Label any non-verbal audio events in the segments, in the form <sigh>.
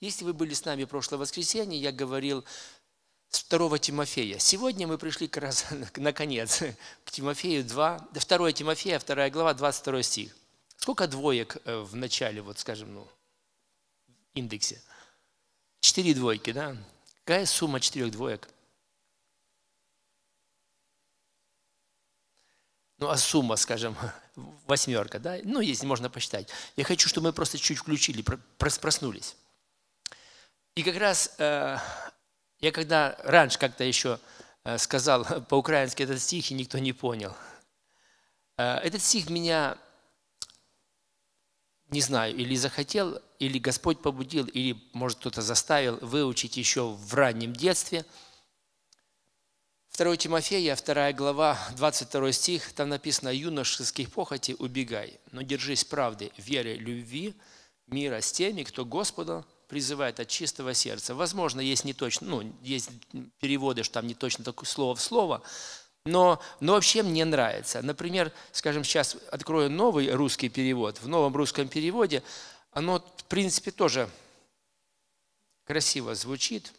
Если вы были с нами прошлое воскресенье, я говорил с 2 Тимофея. Сегодня мы пришли как раз, <laughs> наконец, к Тимофею 2, 2 Тимофея, 2 глава, 22 стих. Сколько двоек э, в начале, вот скажем, ну, индексе? Четыре двойки, да? Какая сумма четырех двоек? Ну, а сумма, скажем, <laughs> восьмерка, да? Ну, если можно посчитать. Я хочу, чтобы мы просто чуть включили, проснулись. И как раз э, я когда раньше как-то еще э, сказал <laughs> по-украински этот стих, и никто не понял. Э, этот стих меня, не знаю, или захотел, или Господь побудил, или, может, кто-то заставил выучить еще в раннем детстве. 2 Тимофея, 2 глава, 22 стих, там написано «Юношеских похоти убегай, но держись правды, веры, любви, мира с теми, кто Господа призывает от чистого сердца. Возможно, есть не точно, ну, есть переводы, что там не точно такое слово в слово, но, но вообще мне нравится. Например, скажем, сейчас открою новый русский перевод. В новом русском переводе оно, в принципе, тоже красиво звучит.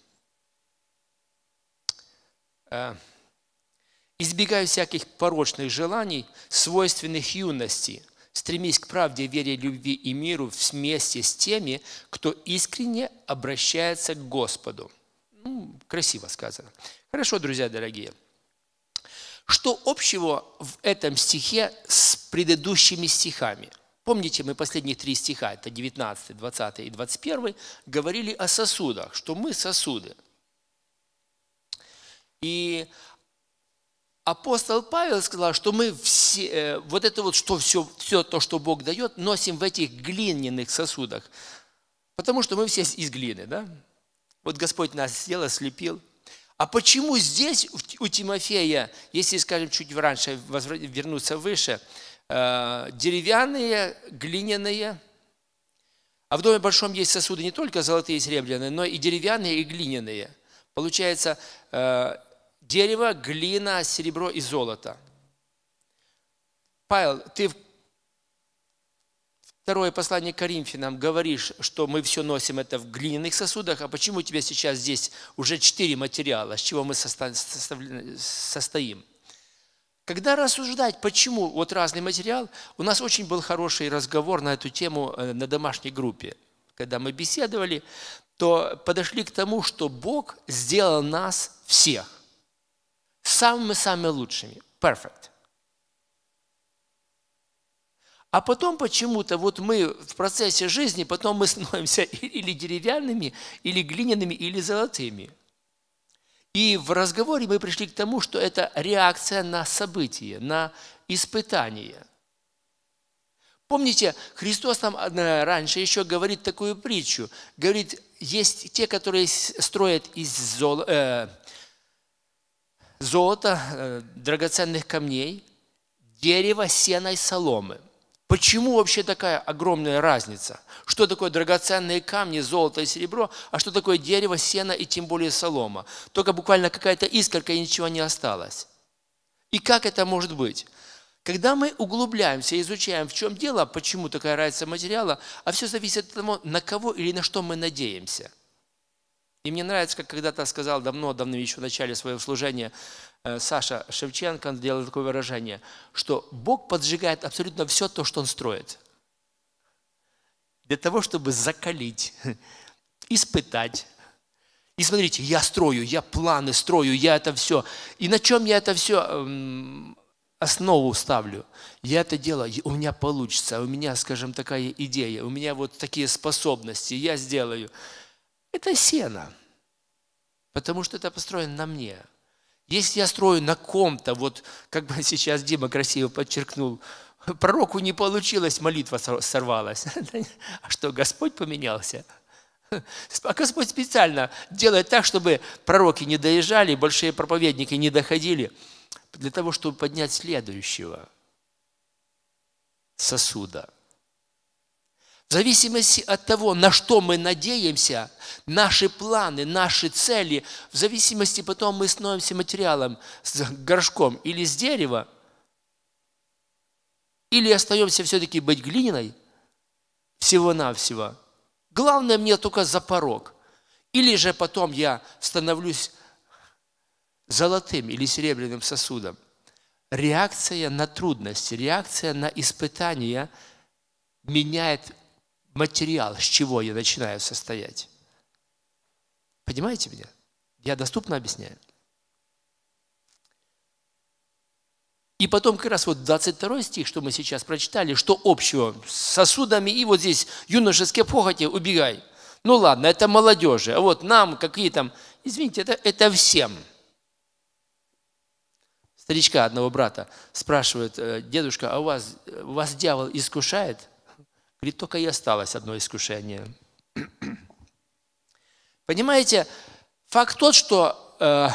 Э, «Избегаю всяких порочных желаний, свойственных юности, Стремись к правде, вере, любви и миру вместе с теми, кто искренне обращается к Господу. Ну, красиво сказано. Хорошо, друзья дорогие. Что общего в этом стихе с предыдущими стихами? Помните, мы последние три стиха, это 19, 20 и 21, говорили о сосудах, что мы сосуды. И апостол Павел сказал, что мы все, э, вот это вот, что все, все то, что Бог дает, носим в этих глиняных сосудах. Потому что мы все из глины, да? Вот Господь нас сделал, слепил. А почему здесь у Тимофея, если, скажем, чуть раньше вернуться выше, э, деревянные, глиняные, а в доме большом есть сосуды не только золотые и серебряные, но и деревянные, и глиняные. Получается, э, Дерево, глина, серебро и золото. Павел, ты в Второе послание Коринфянам говоришь, что мы все носим это в глиняных сосудах, а почему у тебя сейчас здесь уже четыре материала, с чего мы состоим? Когда рассуждать, почему вот разный материал, у нас очень был хороший разговор на эту тему э, на домашней группе. Когда мы беседовали, то подошли к тому, что Бог сделал нас всех самыми-самыми лучшими. Perfect. А потом почему-то вот мы в процессе жизни, потом мы <laughs> становимся или деревянными, или глиняными, или золотыми. И в разговоре мы пришли к тому, что это реакция на событие, на испытание. Помните, Христос там э, раньше еще говорит такую притчу. Говорит, есть те, которые строят из, зол, э, золота, э, драгоценных камней, дерева, сена и соломы. Почему вообще такая огромная разница? Что такое драгоценные камни, золото и серебро, а что такое дерево, сено и тем более солома? Только буквально какая-то искорка и ничего не осталось. И как это может быть? Когда мы углубляемся, изучаем, в чем дело, почему такая разница материала, а все зависит от того, на кого или на что мы надеемся – и мне нравится, как когда-то сказал давно-давно, еще в начале своего служения, э, Саша Шевченко делал такое выражение, что Бог поджигает абсолютно все то, что Он строит. Для того, чтобы закалить, <laughs> испытать. И смотрите, я строю, я планы строю, я это все. И на чем я это все эм, основу ставлю. Я это делаю, у меня получится, у меня, скажем, такая идея, у меня вот такие способности, я сделаю – это сено, потому что это построено на мне. Если я строю на ком-то, вот как бы <laughs> сейчас Дима красиво подчеркнул, пророку не получилось, молитва сорвалась. <laughs> А что, Господь поменялся? <laughs> А Господь специально делает так, чтобы пророки не доезжали, большие проповедники не доходили, для того, чтобы поднять следующего сосуда – в зависимости от того, на что мы надеемся, наши планы, наши цели, в зависимости потом мы становимся материалом с горшком или с дерева, или остаемся все-таки быть глиняной, всего-навсего. Главное мне только за порог. Или же потом я становлюсь золотым или серебряным сосудом. Реакция на трудности, реакция на испытания меняет материал, с чего я начинаю состоять. Понимаете меня? Я доступно объясняю. И потом как раз вот 22 стих, что мы сейчас прочитали, что общего с сосудами, и вот здесь юношеские похоти, убегай. Ну ладно, это молодежи, а вот нам какие там, извините, это, это всем. Старичка одного брата спрашивает, э, дедушка, а у вас, вас дьявол искушает? Говорит, только и осталось одно искушение. <clears throat> Понимаете, факт тот, что э,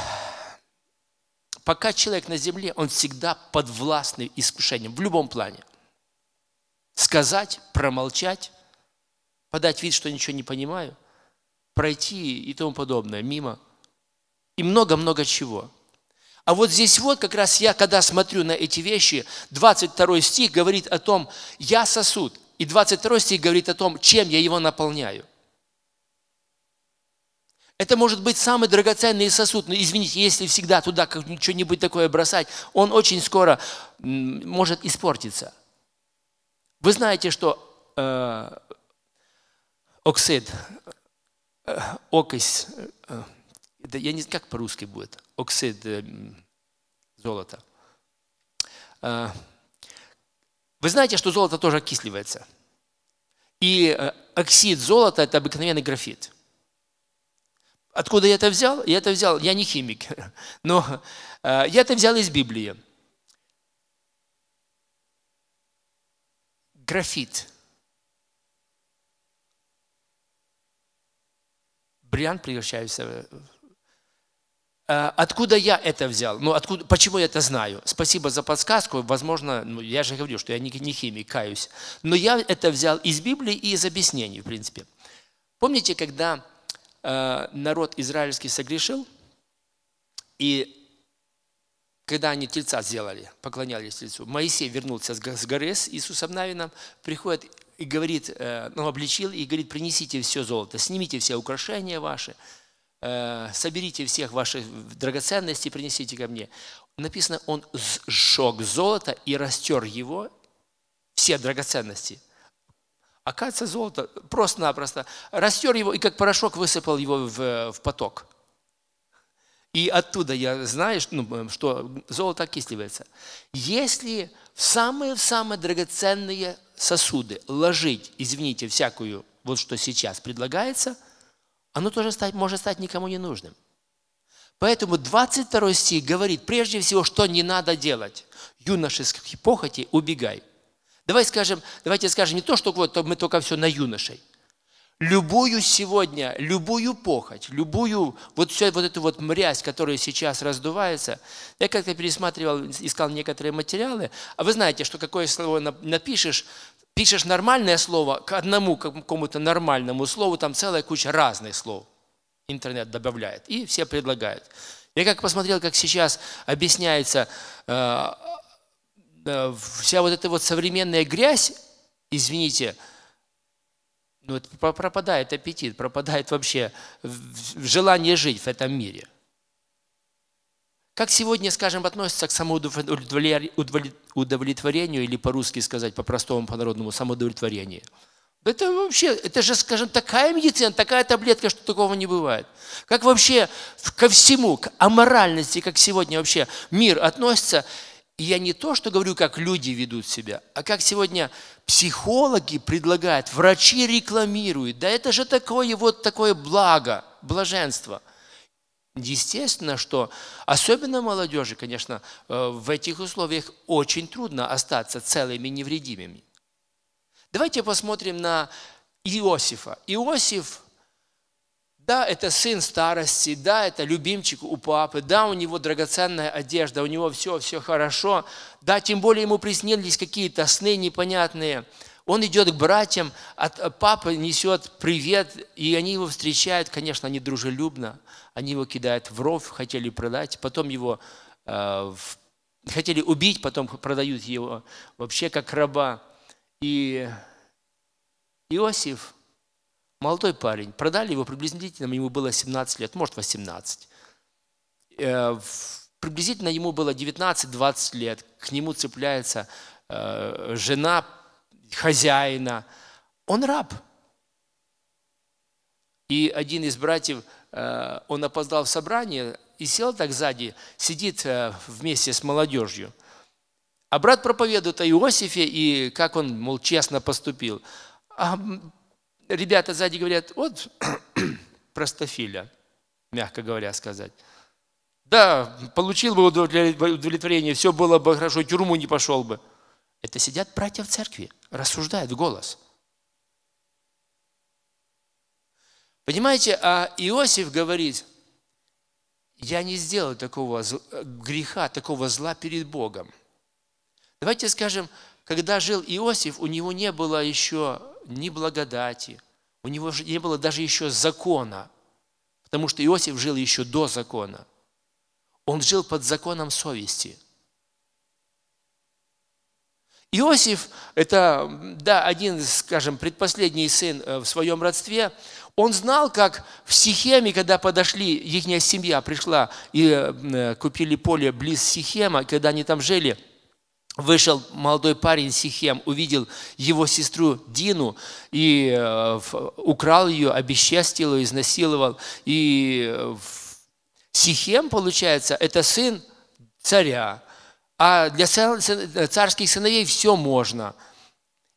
пока человек на земле, он всегда под властным искушением в любом плане. Сказать, промолчать, подать вид, что ничего не понимаю, пройти и тому подобное, мимо. И много-много чего. А вот здесь вот как раз я, когда смотрю на эти вещи, 22 стих говорит о том, я сосуд – и 22 стих говорит о том, чем я его наполняю. Это может быть самый драгоценный сосуд. Но ну, извините, если всегда туда как что-нибудь такое бросать, он очень скоро может испортиться. Вы знаете, что э, оксид, э, окись, э, да я не знаю, как по-русски будет, оксид э, золота. Э, вы знаете, что золото тоже окисливается. И э, оксид золота – это обыкновенный графит. Откуда я это взял? Я это взял, я не химик, <laughs> но э, я это взял из Библии. Графит. Бриллиант превращается в «Э, откуда я это взял? Ну, откуда, почему я это знаю? Спасибо за подсказку. Возможно, ну, я же говорю, что я не, не химик, каюсь. Но я это взял из Библии и из объяснений, в принципе. Помните, когда э, народ израильский согрешил, и когда они тельца сделали, поклонялись тельцу, Моисей вернулся с горы с Иисусом Навином, приходит и говорит, э, ну, обличил, и говорит, принесите все золото, снимите все украшения ваши – Э, соберите всех ваших драгоценностей, принесите ко мне. Написано, он сжег золото и растер его, все драгоценности. Оказывается, золото просто-напросто растер его и как порошок высыпал его в, в поток. И оттуда я знаю, ну, что золото окисливается. Если в самые-самые драгоценные сосуды ложить, извините, всякую, вот что сейчас предлагается – оно тоже стать, может стать никому не нужным. Поэтому 22 стих говорит, прежде всего, что не надо делать. Юношеских похоти убегай. Давай скажем, давайте скажем не то, что вот мы только все на юношей. Любую сегодня, любую похоть, любую вот всю вот эту вот мрязь, которая сейчас раздувается. Я как-то пересматривал, искал некоторые материалы. А вы знаете, что какое слово напишешь, пишешь нормальное слово к одному какому-то нормальному слову, там целая куча разных слов. Интернет добавляет. И все предлагают. Я как посмотрел, как сейчас объясняется э, э, вся вот эта вот современная грязь, извините, ну, это пропадает аппетит, пропадает вообще желание жить в этом мире – как сегодня, скажем, относится к самоудовлетворению или по-русски сказать, по-простому, по-народному, самоудовлетворению? Это вообще, это же, скажем, такая медицина, такая таблетка, что такого не бывает. Как вообще ко всему, к аморальности, как сегодня вообще мир относится, и я не то, что говорю, как люди ведут себя, а как сегодня психологи предлагают, врачи рекламируют. Да это же такое вот такое благо, блаженство – Естественно, что особенно молодежи, конечно, э, в этих условиях очень трудно остаться целыми невредимыми. Давайте посмотрим на Иосифа. Иосиф, да, это сын старости, да, это любимчик у папы, да, у него драгоценная одежда, у него все, все хорошо, да, тем более ему приснились какие-то сны непонятные – он идет к братьям, от э, папы несет привет, и они его встречают, конечно, они дружелюбно, они его кидают в ров, хотели продать, потом его э, в, хотели убить, потом продают его вообще как раба. И Иосиф, молодой парень, продали его приблизительно, ему было 17 лет, может 18. Э, приблизительно ему было 19-20 лет, к нему цепляется э, жена хозяина. Он раб. И один из братьев, э, он опоздал в собрание и сел так сзади, сидит э, вместе с молодежью. А брат проповедует о Иосифе и как он, мол, честно поступил. А ребята сзади говорят, вот <clears throat> простофиля, мягко говоря сказать. Да, получил бы удовлетворение, все было бы хорошо, тюрьму не пошел бы. Это сидят братья в церкви, рассуждают в голос. Понимаете, а Иосиф говорит, я не сделал такого греха, такого зла перед Богом. Давайте скажем, когда жил Иосиф, у него не было еще ни благодати, у него не было даже еще закона, потому что Иосиф жил еще до закона. Он жил под законом совести – Иосиф – это, да, один, скажем, предпоследний сын э, в своем родстве. Он знал, как в Сихеме, когда подошли, их семья пришла и э, э, купили поле близ Сихема, когда они там жили – Вышел молодой парень Сихем, увидел его сестру Дину и украл ее, обесчестил ее, изнасиловал. И Сихем, получается, это сын царя. А для э, царских сыновей все можно.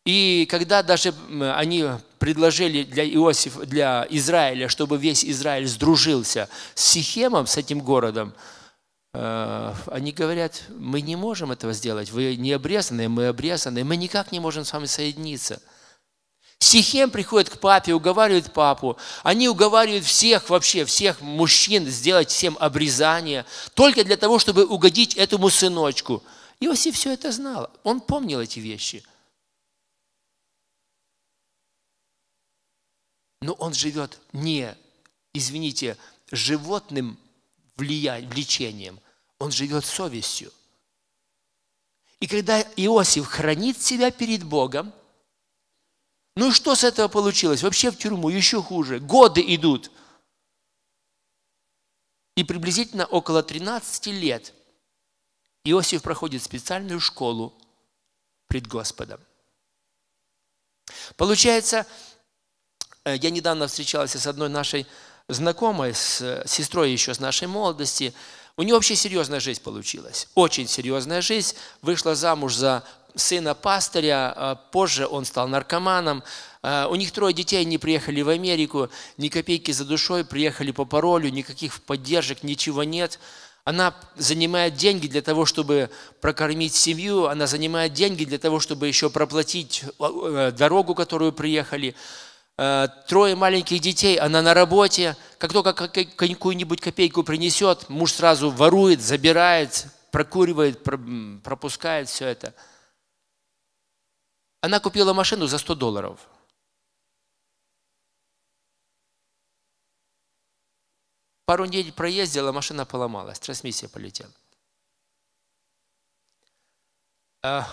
И когда даже они предложили для Иосифа, для Израиля, чтобы весь Израиль сдружился с Сихемом, с этим городом, э, они говорят, мы не можем этого сделать, вы не обрезанные, мы обрезанные, мы никак не можем с вами соединиться – Сихем приходит к папе, уговаривает папу. Они уговаривают всех вообще, всех мужчин сделать всем обрезание, только для того, чтобы угодить этому сыночку. Иосиф все это знал, он помнил эти вещи. Но он живет не, извините, животным влечением, он живет совестью. И когда Иосиф хранит себя перед Богом, ну и что с этого получилось? Вообще в тюрьму еще хуже. Годы идут. И приблизительно около 13 лет Иосиф проходит специальную школу пред Господом. Получается, э, я недавно встречался с одной нашей знакомой, с э, сестрой еще с нашей молодости. У нее вообще серьезная жизнь получилась. Очень серьезная жизнь. Вышла замуж за сына пастыря, а, позже он стал наркоманом. А, у них трое детей, они приехали в Америку, ни копейки за душой, приехали по паролю, никаких поддержек, ничего нет. Она занимает деньги для того, чтобы прокормить семью, она занимает деньги для того, чтобы еще проплатить а, э, дорогу, которую приехали. Трое маленьких детей, она на работе. Как только какую-нибудь копейку принесет, муж сразу ворует, забирает, прокуривает, пропускает все это – она купила машину за 100 долларов. Пару недель проездила, машина поломалась, трансмиссия полетела. А,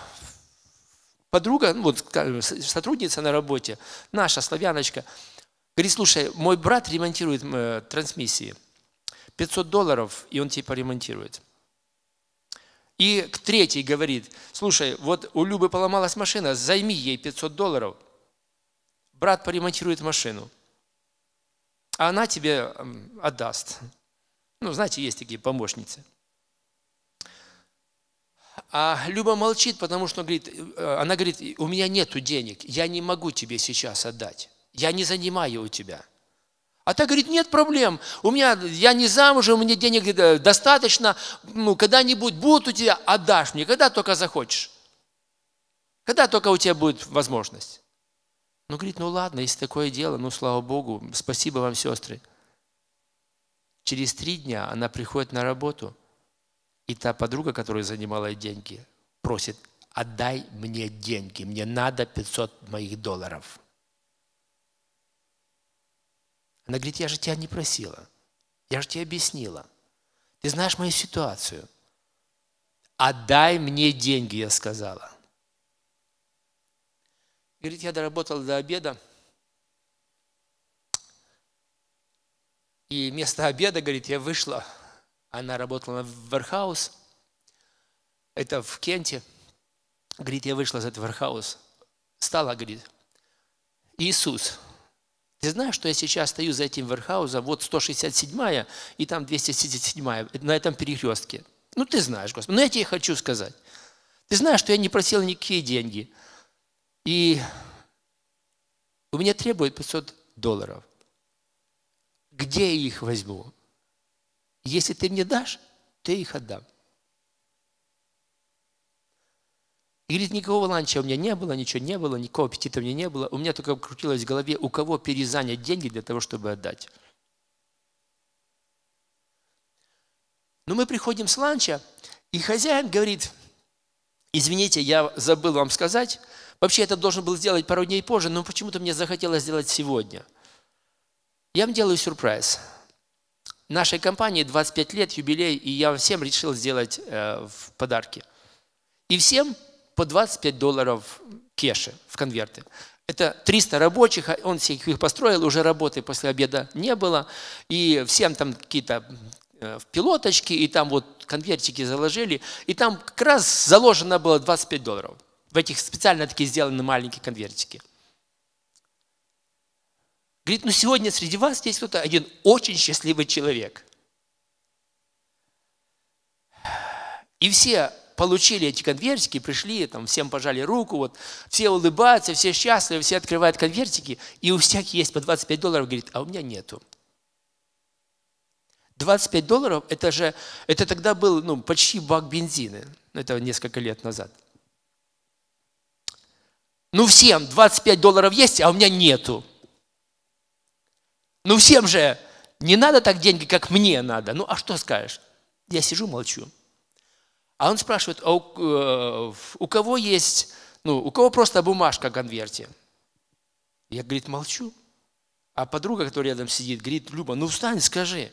подруга, ну вот сотрудница на работе, наша славяночка, говорит, слушай, мой брат ремонтирует э, трансмиссии. 500 долларов, и он типа ремонтирует. И к третьей говорит, слушай, вот у Любы поломалась машина, займи ей 500 долларов. Брат поремонтирует машину. А она тебе отдаст. Ну, знаете, есть такие помощницы. А Люба молчит, потому что говорит, э, она говорит, у меня нет денег, я не могу тебе сейчас отдать. Я не занимаю у тебя. А так говорит, нет проблем, у меня, я не замужем, мне денег э, достаточно, ну, когда-нибудь будут у тебя, отдашь мне, когда только захочешь. Когда только у тебя будет возможность. Ну, говорит, ну ладно, если такое дело, ну, слава Богу, спасибо вам, сестры. Через три дня она приходит на работу, и та подруга, которая занимала деньги, просит, отдай мне деньги, мне надо 500 моих долларов. Она говорит, я же тебя не просила. Я же тебе объяснила. Ты знаешь мою ситуацию. Отдай мне деньги, я сказала. Говорит, я доработал до обеда. И вместо обеда, говорит, я вышла. Она работала в Верхаус. Это в Кенте. Говорит, я вышла из этого Верхаус. Стала, говорит, Иисус, ты знаешь, что я сейчас стою за этим Верхаузом, вот 167-я и там 277-я на этом перекрестке. Ну, ты знаешь, Господи. Но ну, я тебе хочу сказать. Ты знаешь, что я не просил никакие деньги. И у меня требует 500 долларов. Где я их возьму? Если ты мне дашь, ты их отдам. И говорит, никакого ланча у меня не было, ничего не было, никакого аппетита у меня не было. У меня только крутилось в голове, у кого перезанять деньги для того, чтобы отдать. Но мы приходим с ланча, и хозяин говорит, извините, я забыл вам сказать, вообще это должен был сделать пару дней позже, но почему-то мне захотелось сделать сегодня. Я вам делаю сюрприз. Нашей компании 25 лет, юбилей, и я всем решил сделать э, в подарки. И всем по 25 долларов кеши в конверты. Это 300 рабочих, а он всех их построил, уже работы после обеда не было. И всем там какие-то в э, пилоточки, и там вот конвертики заложили. И там как раз заложено было 25 долларов. В этих специально такие сделаны маленькие конвертики. Говорит, ну сегодня среди вас есть кто-то один очень счастливый человек. И все получили эти конвертики, пришли, там, всем пожали руку, вот, все улыбаются, все счастливы, все открывают конвертики, и у всех есть по 25 долларов, говорит, а у меня нету. 25 долларов, это же, это тогда был, ну, почти бак бензина, ну, это несколько лет назад. Ну, всем 25 долларов есть, а у меня нету. Ну, всем же не надо так деньги, как мне надо. Ну, а что скажешь? Я сижу, молчу. А он спрашивает, а у, э, у кого есть, ну, у кого просто бумажка о конверте? Я, говорит, молчу. А подруга, которая рядом сидит, говорит, Люба, ну встань, скажи.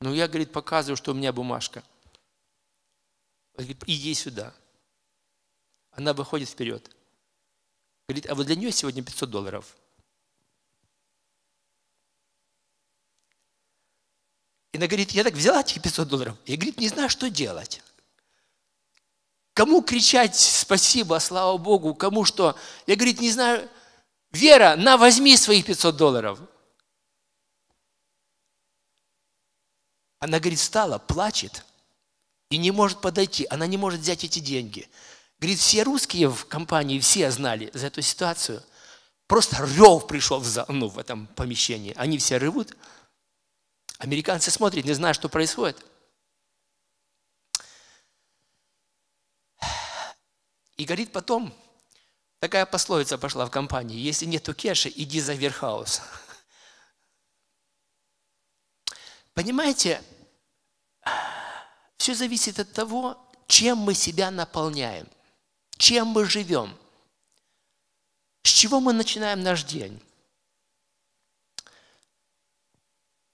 Ну, я, говорит, показываю, что у меня бумажка. Он говорит, иди сюда. Она выходит вперед. Говорит, а вот для нее сегодня 500 долларов – И она говорит, я так взяла эти 500 долларов. И говорит, не знаю, что делать. Кому кричать спасибо, слава Богу, кому что. Я, говорит, не знаю. Вера, на, возьми своих 500 долларов. Она, говорит, встала, плачет и не может подойти. Она не может взять эти деньги. Говорит, все русские в компании, все знали за эту ситуацию. Просто рев пришел в, зал, ну, в этом помещении. Они все ревут. Американцы смотрят, не знают, что происходит. И говорит потом, такая пословица пошла в компании, если нету кеши, иди за верхаус. Понимаете, все зависит от того, чем мы себя наполняем, чем мы живем, с чего мы начинаем наш день.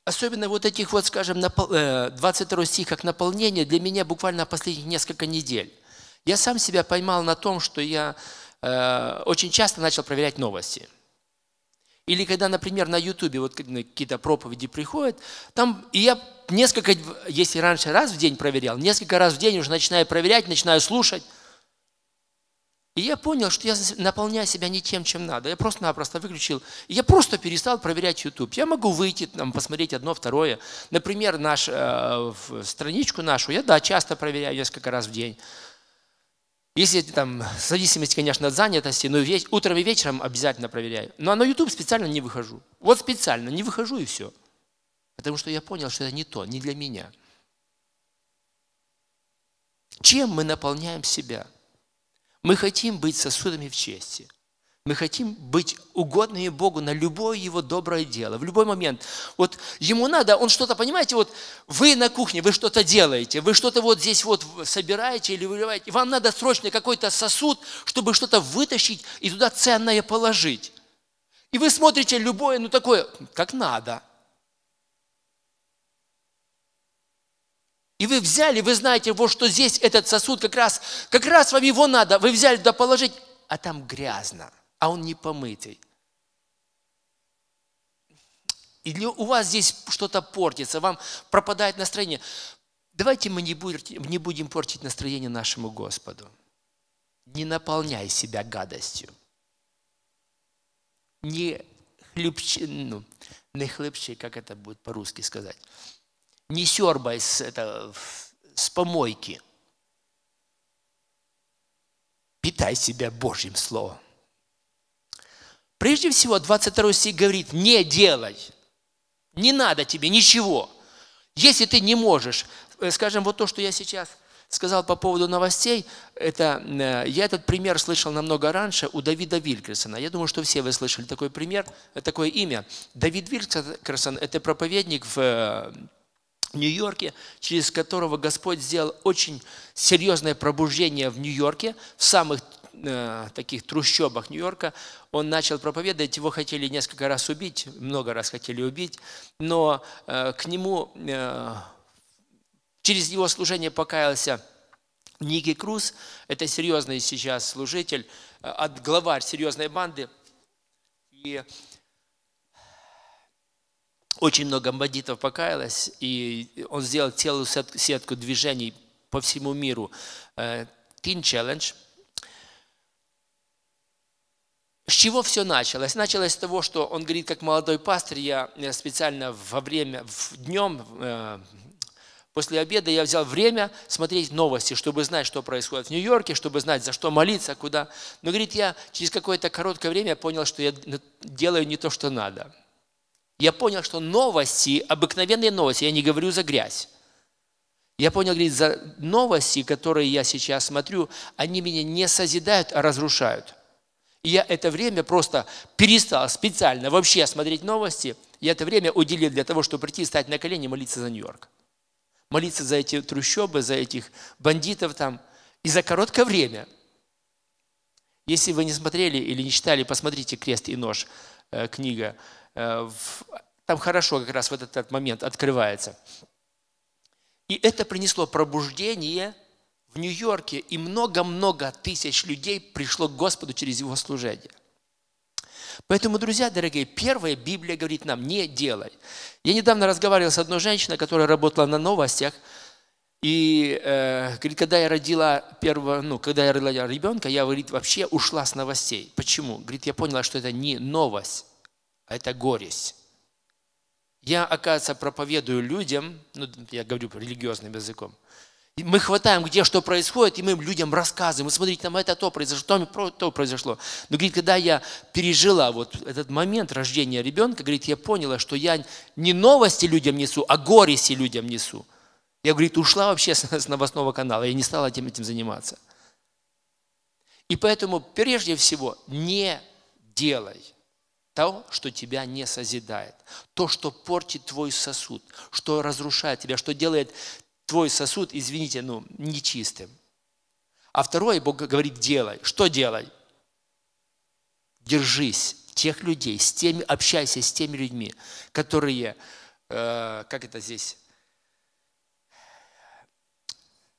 особенно вот этих вот, скажем, 22 э, стих, как наполнение, для меня буквально последних несколько недель. Я сам себя поймал на том, что я э, очень часто начал проверять новости. Или когда, например, на Ютубе вот ну, какие-то проповеди приходят, там и я несколько, если раньше раз в день проверял, несколько раз в день уже начинаю проверять, начинаю слушать, и я понял, что я наполняю себя не тем, чем надо. Я просто-напросто выключил. И я просто перестал проверять YouTube. Я могу выйти, там, посмотреть одно, второе. Например, наш, э, страничку нашу я, да, часто проверяю несколько раз в день. Если там, в зависимости, конечно, от занятости, но весь, утром и вечером обязательно проверяю. Но ну, а на YouTube специально не выхожу. Вот специально не выхожу и все. Потому что я понял, что это не то, не для меня. Чем мы наполняем себя? Мы хотим быть сосудами в чести. Мы хотим быть угодными Богу на любое его доброе дело, в любой момент. Вот ему надо, он что-то, понимаете, вот вы на кухне, вы что-то делаете, вы что-то вот здесь вот собираете или выливаете, вам надо срочно какой-то сосуд, чтобы что-то вытащить и туда ценное положить. И вы смотрите любое, ну такое, как надо – И вы взяли, вы знаете, вот что здесь этот сосуд как раз, как раз вам его надо, вы взяли да положить, а там грязно, а он не помытый. Или у вас здесь что-то портится, вам пропадает настроение. Давайте мы не будем, не будем портить настроение нашему Господу. Не наполняй себя гадостью. Не хлебчи, ну, не хлебчи, как это будет по-русски сказать не сербай с, это, с помойки. Питай себя Божьим Словом. Прежде всего, 22 стих говорит, не делай. Не надо тебе ничего. Если ты не можешь, э, скажем, вот то, что я сейчас сказал по поводу новостей, это, э, я этот пример слышал намного раньше у Давида Вилькерсона. Я думаю, что все вы слышали такой пример, э, такое имя. Давид Вилькерсон – это проповедник в в Нью-Йорке, через которого Господь сделал очень серьезное пробуждение в Нью-Йорке, в самых э, таких трущобах Нью-Йорка. Он начал проповедовать, его хотели несколько раз убить, много раз хотели убить, но э, к нему, э, через его служение покаялся Ники Круз, это серьезный сейчас служитель, э, от главарь серьезной банды. И очень много бандитов покаялось, и он сделал целую сетку движений по всему миру. Teen э, Challenge. С чего все началось? Началось с того, что он говорит, как молодой пастор, я э, специально во время, в днем, э, после обеда я взял время смотреть новости, чтобы знать, что происходит в Нью-Йорке, чтобы знать, за что молиться, куда. Но, говорит, я через какое-то короткое время понял, что я делаю не то, что надо. Я понял, что новости, обыкновенные новости, я не говорю за грязь. Я понял, говорит, за новости, которые я сейчас смотрю, они меня не созидают, а разрушают. И я это время просто перестал специально вообще смотреть новости. Я это время уделил для того, чтобы прийти, стать на колени и молиться за Нью-Йорк. Молиться за эти трущобы, за этих бандитов там. И за короткое время. Если вы не смотрели или не читали, посмотрите «Крест и нож» э, книга Э, там хорошо как раз в этот, этот момент открывается. И это принесло пробуждение в Нью-Йорке, и много-много тысяч людей пришло к Господу через его служение. Поэтому, друзья, дорогие, первая Библия говорит нам, не делай. Я недавно разговаривал с одной женщиной, которая работала на новостях, и э, говорит, когда я родила первого, ну, когда я родила ребенка, я, говорит, вообще ушла с новостей. Почему? Говорит, я поняла, что это не новость это горесть. Я, оказывается, проповедую людям, ну, я говорю религиозным языком, мы хватаем, где что происходит, и мы людям рассказываем. Мы Смотрите, там это то произошло, то, то произошло. Но, говорит, когда я пережила вот этот момент рождения ребенка, говорит, я поняла, что я не новости людям несу, а горести людям несу. Я, говорит, ушла вообще с новостного канала, я не стала этим, этим заниматься. И поэтому, прежде всего, не делай то, что тебя не созидает, то, что портит твой сосуд, что разрушает тебя, что делает твой сосуд, извините, ну, нечистым. А второе, Бог говорит, делай. Что делай? Держись тех людей, с теми, общайся с теми людьми, которые, э, как это здесь,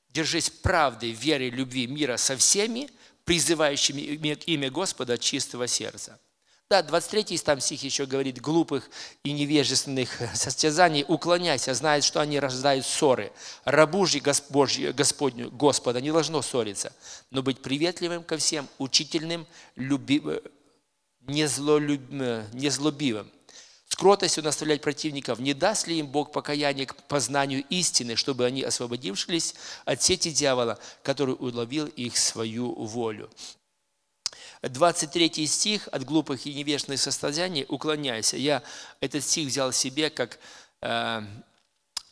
держись правды, веры, любви, мира со всеми, призывающими имя Господа от чистого сердца. Да, 23 там стих еще говорит, глупых и невежественных состязаний уклоняйся, знает, что они рождают ссоры. Рабу же Господь, Господню, Господа не должно ссориться, но быть приветливым ко всем, учительным, любим, незлолюб, незлобивым. С кротостью наставлять противников, не даст ли им Бог покаяние к познанию истины, чтобы они освободившись от сети дьявола, который уловил их свою волю. 23 стих «От глупых и невежных состязаний уклоняйся». Я этот стих взял себе как э,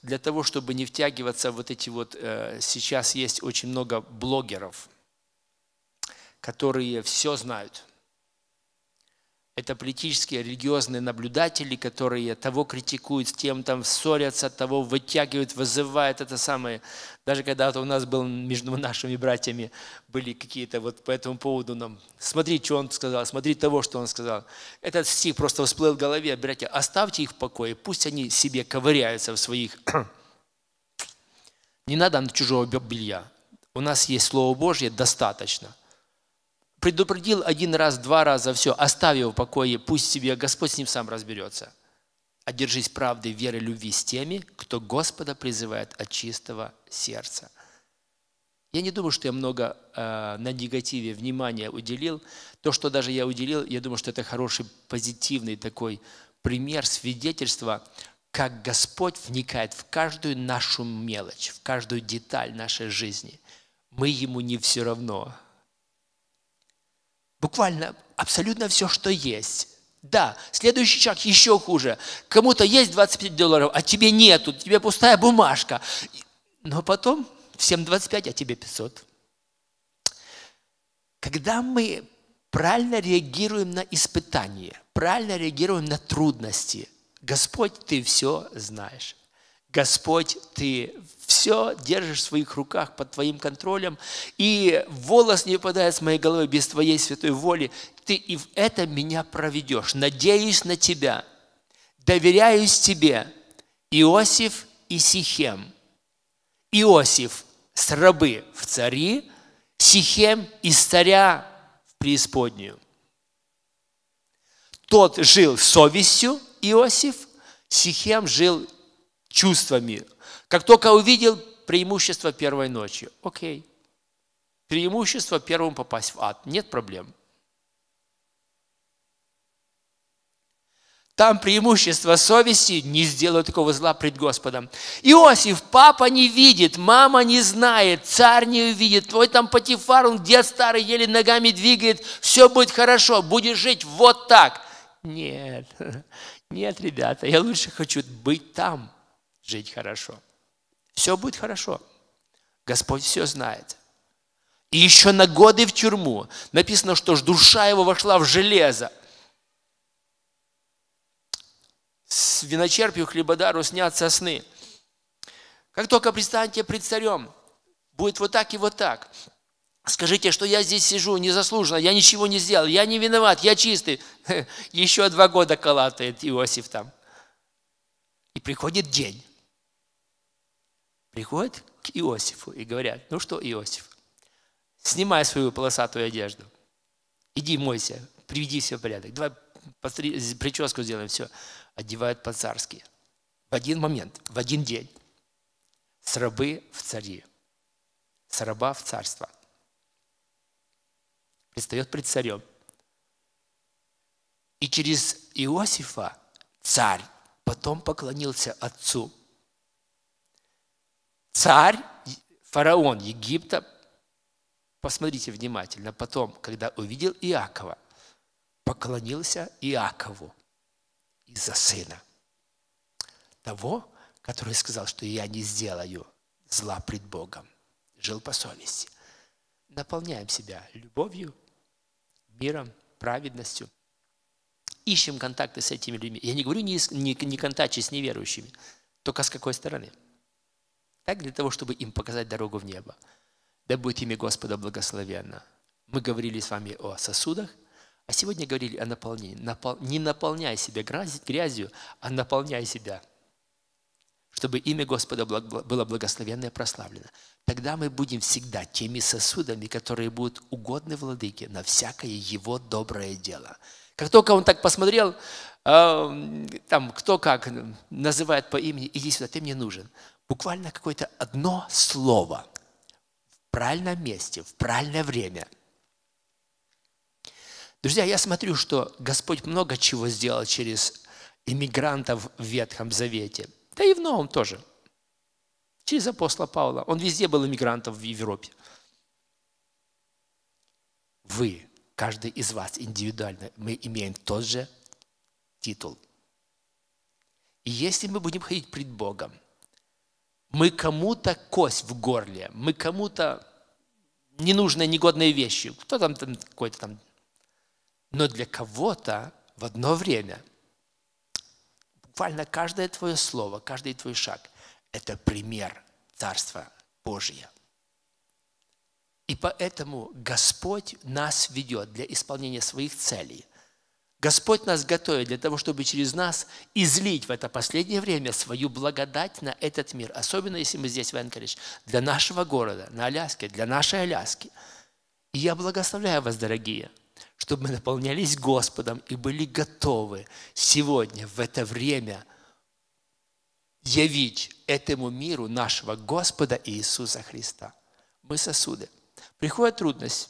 для того, чтобы не втягиваться вот эти вот... Э, сейчас есть очень много блогеров, которые все знают – это политические, религиозные наблюдатели, которые того критикуют, с тем там ссорятся, того вытягивают, вызывают это самое. Даже когда-то у нас был между <laughs> нашими братьями были какие-то вот по этому поводу нам. Смотри, что он сказал, смотри того, что он сказал. Этот стих просто всплыл в голове. Братья, оставьте их в покое, пусть они себе ковыряются в своих. <clears throat> Не надо нам чужого белья. У нас есть Слово Божье достаточно – предупредил один раз, два раза, все, оставь его в покое, пусть себе Господь с ним сам разберется. А держись правды, веры, любви с теми, кто Господа призывает от чистого сердца. Я не думаю, что я много э, на негативе внимания уделил. То, что даже я уделил, я думаю, что это хороший, позитивный такой пример, свидетельство, как Господь вникает в каждую нашу мелочь, в каждую деталь нашей жизни. Мы Ему не все равно. Буквально абсолютно все, что есть. Да, следующий шаг еще хуже. Кому-то есть 25 долларов, а тебе нету, тебе пустая бумажка. Но потом всем 25, а тебе 500. Когда мы правильно реагируем на испытания, правильно реагируем на трудности, Господь, Ты все знаешь. Господь, ты все держишь в своих руках под твоим контролем, и волос не выпадает с моей головы без твоей святой воли. Ты и в это меня проведешь. Надеюсь на тебя, доверяюсь тебе. Иосиф и Сихем. Иосиф с рабы в цари, Сихем из царя в преисподнюю. Тот жил совестью Иосиф, Сихем жил чувствами. Как только увидел преимущество первой ночи, окей, преимущество первым попасть в ад, нет проблем. Там преимущество совести, не сделаю такого зла пред Господом. Иосиф, папа не видит, мама не знает, царь не увидит, твой там Патифар, он дед старый, еле ногами двигает, все будет хорошо, будешь жить вот так. Нет, <laughs> нет, ребята, я лучше хочу быть там – жить хорошо. Все будет хорошо. Господь все знает. И еще на годы в тюрьму написано, что душа его вошла в железо. С виночерпию хлебодару снятся сны. Как только предстанете пред царем, будет вот так и вот так. Скажите, что я здесь сижу незаслуженно, я ничего не сделал, я не виноват, я чистый. <laughs> Еще два года калатает Иосиф там. И приходит день, приходят к Иосифу и говорят, ну что, Иосиф, снимай свою полосатую одежду, иди мойся, приведи все в порядок, давай прическу сделаем, все. Одевают по-царски. В один момент, в один день. С рабы в цари. С раба в царство. Предстает пред царем. И через Иосифа царь потом поклонился отцу – царь, фараон Египта, посмотрите внимательно, потом, когда увидел Иакова, поклонился Иакову из-за сына. Того, который сказал, что я не сделаю зла пред Богом. Жил по совести. Наполняем себя любовью, миром, праведностью. Ищем контакты с этими людьми. Я не говорю не, не, не контактить с неверующими, только с какой стороны – так для того, чтобы им показать дорогу в небо. Да будет имя Господа благословенно. Мы говорили с вами о сосудах, а сегодня говорили о наполнении. Напол... Не наполняй себя грязью, а наполняй себя, чтобы имя Господа было благословенно и прославлено. Тогда мы будем всегда теми сосудами, которые будут угодны Владыке на всякое Его доброе дело. Как только Он так посмотрел, а, там, кто как называет по имени, иди сюда, ты мне нужен буквально какое-то одно слово в правильном месте, в правильное время. Друзья, я смотрю, что Господь много чего сделал через иммигрантов в Ветхом Завете, да и в Новом тоже, через апостола Павла. Он везде был иммигрантом в Европе. Вы, каждый из вас индивидуально, мы имеем тот же титул. И если мы будем ходить пред Богом, мы кому-то кость в горле, мы кому-то ненужные, негодные вещи. Кто там, там какой-то там. Но для кого-то в одно время буквально каждое твое слово, каждый твой шаг – это пример Царства Божия. И поэтому Господь нас ведет для исполнения своих целей – Господь нас готовит для того, чтобы через нас излить в это последнее время свою благодать на этот мир. Особенно, если мы здесь, в Энкоридж, для нашего города, на Аляске, для нашей Аляски. И я благословляю вас, дорогие, чтобы мы наполнялись Господом и были готовы сегодня, в это время, явить этому миру нашего Господа Иисуса Христа. Мы сосуды. Приходит трудность,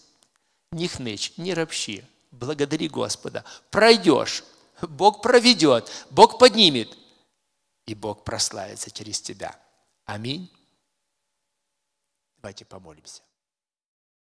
не хнычь, не ропщи – благодари Господа. Пройдешь, Бог проведет, Бог поднимет, и Бог прославится через тебя. Аминь. Давайте помолимся.